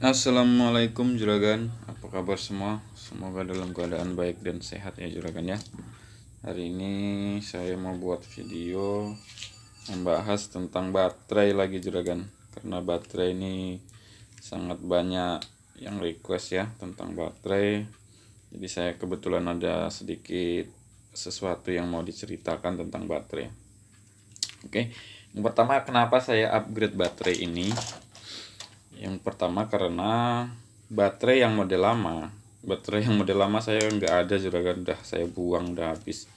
Assalamualaikum juragan Apa kabar semua Semoga dalam keadaan baik dan sehat ya juragan ya Hari ini saya mau buat video Membahas tentang baterai lagi juragan Karena baterai ini sangat banyak yang request ya tentang baterai Jadi saya kebetulan ada sedikit sesuatu yang mau diceritakan tentang baterai Oke, yang pertama kenapa saya upgrade baterai ini yang pertama karena baterai yang model lama. Baterai yang model lama saya nggak ada juragan, udah saya buang, udah habis.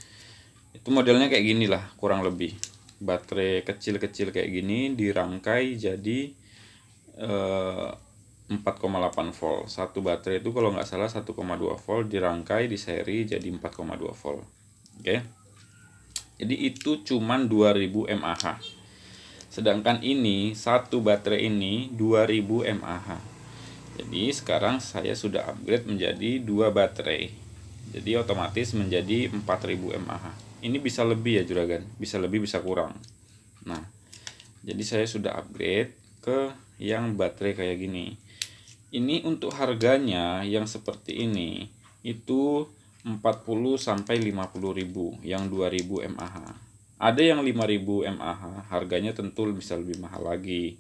Itu modelnya kayak gini lah, kurang lebih. Baterai kecil-kecil kayak gini dirangkai jadi eh, 4,8 volt. Satu baterai itu kalau nggak salah 1,2 volt dirangkai di seri jadi 4,2 volt. Oke. Okay? Jadi itu cuman 2000 mAh Sedangkan ini satu baterai ini 2000 mAh. Jadi sekarang saya sudah upgrade menjadi dua baterai. Jadi otomatis menjadi 4000 mAh. Ini bisa lebih ya juragan, bisa lebih bisa kurang. Nah, jadi saya sudah upgrade ke yang baterai kayak gini. Ini untuk harganya yang seperti ini itu 40 sampai puluh ribu yang 2000 mAh ada yang 5000 mAh, harganya tentu bisa lebih mahal lagi.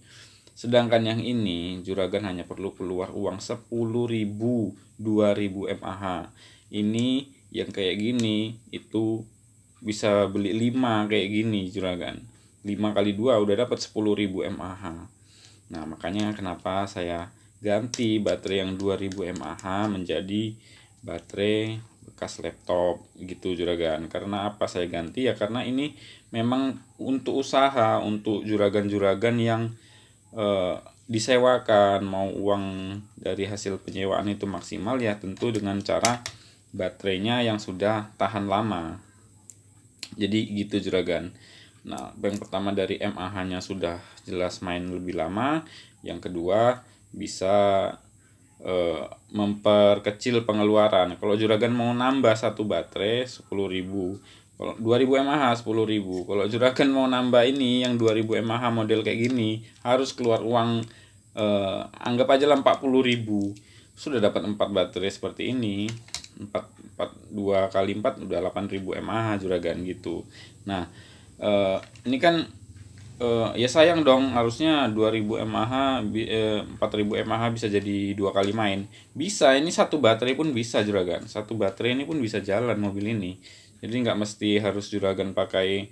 Sedangkan yang ini, juragan hanya perlu keluar uang 10.000, 2000 mAh. Ini yang kayak gini, itu bisa beli 5 kayak gini juragan. 5 kali 2 udah dapat 10.000 mAh. Nah, makanya kenapa saya ganti baterai yang 2000 mAh menjadi baterai bekas laptop gitu juragan karena apa saya ganti ya karena ini memang untuk usaha untuk juragan-juragan yang eh, disewakan mau uang dari hasil penyewaan itu maksimal ya tentu dengan cara baterainya yang sudah tahan lama jadi gitu juragan nah yang pertama dari MAH nya sudah jelas main lebih lama yang kedua bisa Eh, memperkecil pengeluaran. Kalau juragan mau nambah satu baterai ribu, kalau 2000 mAh ribu. Kalau juragan mau nambah ini yang 2000 mAh model kayak gini harus keluar uang eh, anggap aja lah ribu. Sudah dapat 4 baterai seperti ini. 4 4 2 kali 4 udah 8.000 mAh juragan gitu. Nah, eh, ini kan uh, ya sayang dong harusnya 2000 mAh uh, eh, 4000 mAh bisa jadi dua kali main bisa ini satu baterai pun bisa juragan satu baterai ini pun bisa jalan mobil ini jadi nggak mesti harus juragan pakai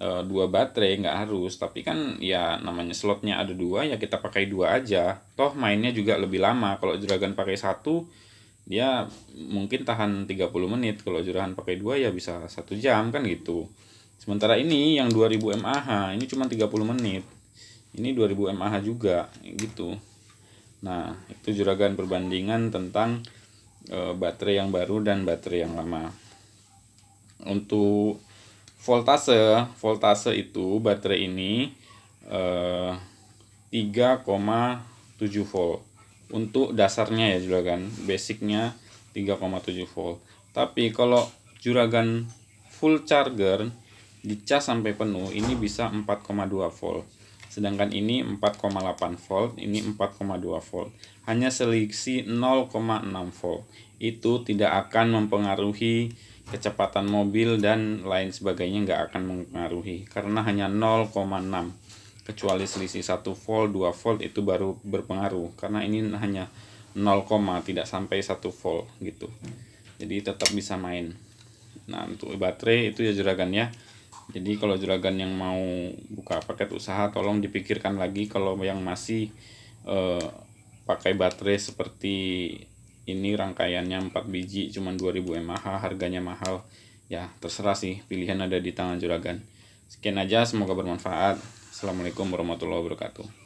uh, dua baterai nggak harus tapi kan ya namanya slotnya ada dua ya kita pakai dua aja toh mainnya juga lebih lama kalau juragan pakai satu dia mungkin tahan 30 menit kalau juragan pakai dua ya bisa satu jam kan gitu Sementara ini yang 2000 mAh ini cuma 30 menit. Ini 2000 mAh juga gitu. Nah, itu juragan perbandingan tentang e, baterai yang baru dan baterai yang lama. Untuk voltase, voltase itu baterai ini e, eh, 3,7 volt. Untuk dasarnya ya juragan, basicnya 3,7 volt. Tapi kalau juragan full charger dicas sampai penuh ini bisa 4,2 volt sedangkan ini 4,8 volt, ini 4,2 volt. Hanya selisih 0,6 volt. Itu tidak akan mempengaruhi kecepatan mobil dan lain sebagainya nggak akan mempengaruhi karena hanya 0,6 kecuali selisih 1 volt, 2 volt itu baru berpengaruh karena ini hanya 0, tidak sampai 1 volt gitu. Jadi tetap bisa main. Nah, untuk baterai itu ya juragan ya. Jadi kalau juragan yang mau buka paket usaha tolong dipikirkan lagi kalau yang masih eh, pakai baterai seperti ini rangkaiannya 4 biji cuman 2000 mAh harganya mahal. Ya, terserah sih pilihan ada di tangan juragan. Sekian aja semoga bermanfaat. Assalamualaikum warahmatullahi wabarakatuh.